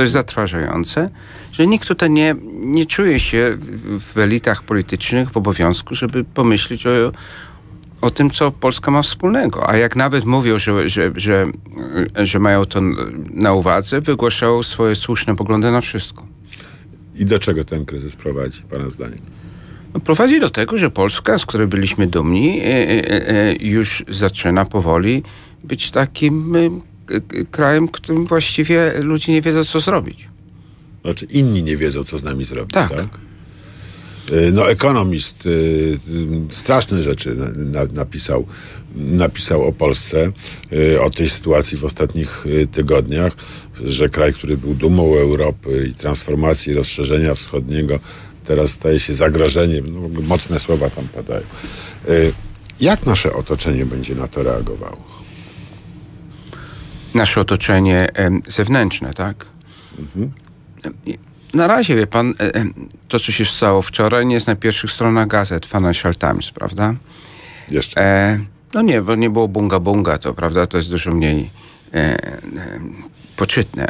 dość zatrważające, że nikt tutaj nie, nie czuje się w elitach politycznych w obowiązku, żeby pomyśleć o, o tym, co Polska ma wspólnego. A jak nawet mówią, że, że, że, e, że mają to na uwadze, wygłaszają swoje słuszne poglądy na wszystko. I do czego ten kryzys prowadzi, Pana zdaniem? No, prowadzi do tego, że Polska, z której byliśmy dumni, e, e, już zaczyna powoli być takim krajem, którym właściwie ludzie nie wiedzą, co zrobić. Znaczy inni nie wiedzą, co z nami zrobić, tak? tak? Y, no, ekonomist y, y, straszne rzeczy napisał, napisał o Polsce, o tej sytuacji w ostatnich tygodniach, że kraj, który był dumą Europy i transformacji, rozszerzenia wschodniego, teraz staje się zagrożeniem. No, mocne słowa tam padają. Jak nasze otoczenie będzie na to reagowało? nasze otoczenie zewnętrzne, tak? Mhm. Na razie, wie pan, e, to co się stało wczoraj nie jest na pierwszych stronach gazet Financial Times, prawda? Jeszcze. E, no nie, bo nie było bunga bunga, to prawda, to jest dużo mniej e, e, poczytne.